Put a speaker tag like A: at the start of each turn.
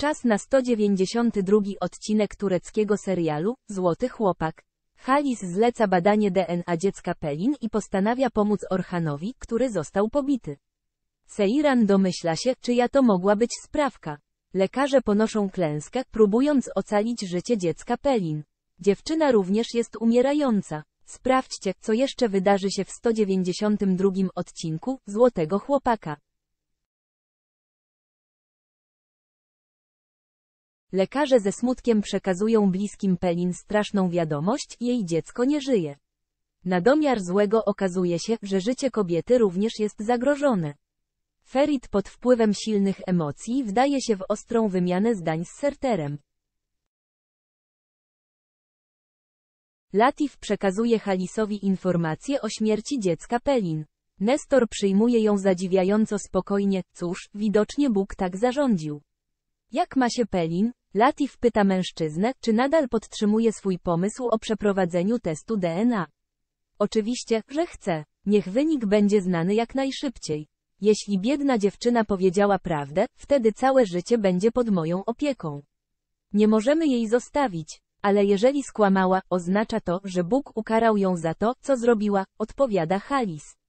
A: Czas na 192 odcinek tureckiego serialu Złoty Chłopak. Halis zleca
B: badanie DNA dziecka Pelin i postanawia pomóc Orhanowi, który został pobity. Seiran domyśla się, czyja to mogła być sprawka. Lekarze ponoszą klęskę, próbując ocalić życie dziecka Pelin. Dziewczyna również jest umierająca.
A: Sprawdźcie, co jeszcze wydarzy się w 192 odcinku Złotego Chłopaka. Lekarze ze smutkiem przekazują bliskim Pelin straszną wiadomość, jej dziecko nie żyje.
B: Na domiar złego okazuje się, że życie kobiety również jest zagrożone.
A: Ferit pod wpływem silnych emocji wdaje się w ostrą wymianę zdań z Serterem. Latif przekazuje Halisowi informację o śmierci dziecka Pelin. Nestor przyjmuje ją zadziwiająco
B: spokojnie, cóż, widocznie Bóg tak zarządził. Jak ma się Pelin? Latif pyta mężczyznę, czy nadal podtrzymuje swój pomysł o przeprowadzeniu testu DNA. Oczywiście, że chce. Niech wynik będzie znany jak najszybciej. Jeśli biedna dziewczyna powiedziała prawdę, wtedy całe życie będzie pod moją opieką. Nie możemy jej zostawić, ale jeżeli skłamała, oznacza to, że Bóg ukarał ją
A: za to, co zrobiła, odpowiada Halis.